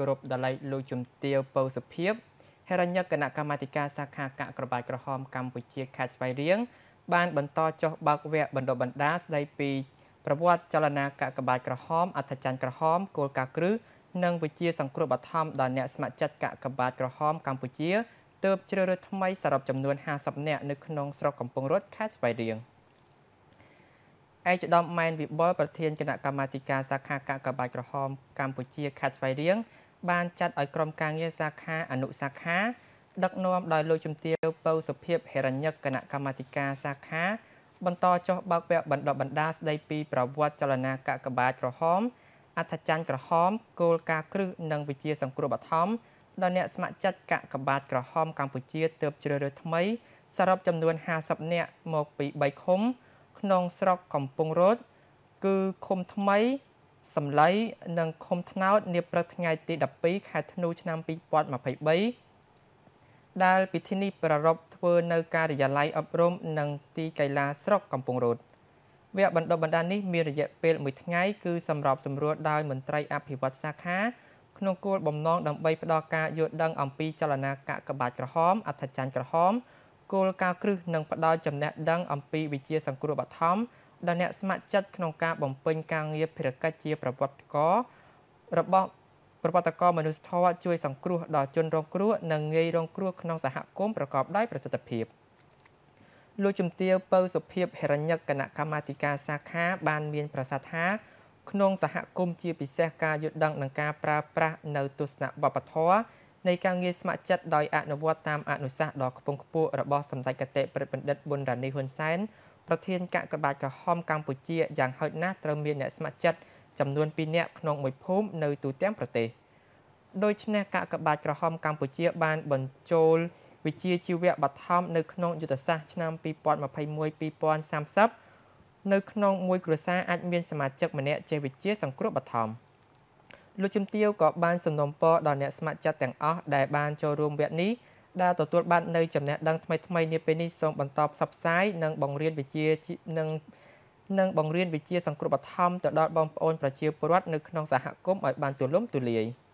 គោរពដល់លេខលោកជំទាវពៅសុភាពហេរញ្ញកគណៈកម្មាធិការសាខាកាក់ក្របាច់ក្រហមកម្ពុជាខេត្តស្វាយរៀងបានបន្តចុះបើកវគ្គបណ្ដុះបណ្ដាលស្ដីពីប្រវត្តិចលនាកាក់ក្របាច់ក្រហមអធិច័ន្ទក្រហមគោលការណ៍គ្រឹះនិងវិជាសង្គ្រោះបឋមដល់អ្នកស្ម័គ្រចិត្តកាក់ក្របាច់ក្រហមកម្ពុជាទើបជ្រើសរើសថ្មីសរុបចំនួន50នាក់នៅក្នុង ស្រុកកំពង់រត់ខេត្តស្វាយរៀងឯកឧត្តមម៉ែនវិបុលប្រធានគណៈកម្មាធិការសាខាកាកបាច់ក្រហមកម្ពុជាខេត្តស្វាយរៀងបានចាត់ឲ្យក្រុមការងារសាខាអនុសាខាដឹកនាំដោយលោកជំទាវពៅសុភាពហិរញ្ញិកគណៈកម្មាធិការសាខា បន្តចុះបើកវគ្គបណ្ដុះបណ្ដាស្ដីពី ប្រវត្តិចលនាកាកបាទក្រហមអធិចាញ់ក្រហមគោលការណ៍គ្រឹះនិងវិជា សង្គ្រោះបឋមដល់អ្នកស្ម័គ្រចិត្តកាកបាទក្រហមកម្ពុជាទើបជ្រើសរើសថ្មីសរុបចំនួន50នាក់មកពី3ឃុំ ក្នុងស្រុកកំពង់រត់គឺឃុំថ្មីសម្លីនិងឃុំថ្នោតនាព្រឹកថ្ងៃ ទី12ខែធ្នូឆ្នាំ2023ដែលពិធីនេះប្រារព្ធធ្វើនៅការិយាល័យអប់រំនិងទីកីឡាស្រុកកំពង់រត់វគ្គបណ្ដុះបណ្ដាលនេះមានរយៈពេល1ថ្ងៃគឺសម្របសម្រួលដោយមន្ត្រីអភិវឌ្ឍសាខាក្នុងគោលបំណងដើម្បីផ្ដល់ការយល់ដឹងអំពីចលនាកាកបាទក្រហមអធិច័ន្ទក្រហមគោលការណ៍គ្រឹះនិងផ្ដល់ចំណេះដឹងអំពីវិជាសង្គ្រោះបឋមដល់អ្នកស្ម័គ្រចិត្តក្នុងការបំពេញការងារភារកិច្ចជាប្រវត្តិកររបស់ប្រវត្តិករមនុស្សធម៌ជួយសង្គ្រោះដល់ជនរងគ្រោះនិងងាយរងគ្រោះក្នុងសហគមន៍ប្រកបដោយប្រសិទ្ធភាពលោកជំទាវពៅសុភាពហិរញ្ញិកគណៈកម្មាធិការសាខា បាន មានប្រសាសន៍ថាក្នុងសហគមន៍ជា ពិសេសការយល់ដឹងនិងការប្រើប្រាស់នៅទស្សនៈវប្បធម៌នៃការងារស្ម័គ្រចិត្តដោយអនុវត្តតាមអនុសាសន៍ដ៏ខ្ពង់ខ្ពស់របស់សម្ដេចគតិព្រឹទ្ធបណ្ឌិតប៊ុនរ៉ានីហ៊ុនសែនប្រធានកាកបាទក្រហមកម្ពុជាយ៉ាងហោចណាស់ត្រូវមានអ្នកស្ម័គ្រចិត្តចំនួន2នាក់ក្នុងមួយភូមិនៅទូទាំងប្រទេសដូច្នេះកាកបាទក្រហមកម្ពុជា បានបញ្ចូលវិជាជីវៈបឋមនៅក្នុងយុទ្ធសាស្ត្រឆ្នាំ2021-2030នៅក្នុងមួយគ្រួសារអាចមាន សមាជិកម្នាក់ចេះវិជា សង្គ្រោះបឋមលោកជំទាវក៏បានសំណូមពរដល់អ្នកស្ម័គ្រចិត្តទាំងអស់ដែលបានចូលរួមវគ្គនេះដែលទទួលបាននៅចំណេះដឹងថ្មីៗនាពេលនេះសូមបន្តផ្សព្វផ្សាយនិងបង្រៀនវិជ្ជា និងនិងបង្រៀនវិជ្ជា សង្គ្រោះបឋមទៅដល់បងប្អូនប្រជាពលរដ្ឋនៅក្នុងសហគមន៍ឲ្យបានទូលំទូលាយ។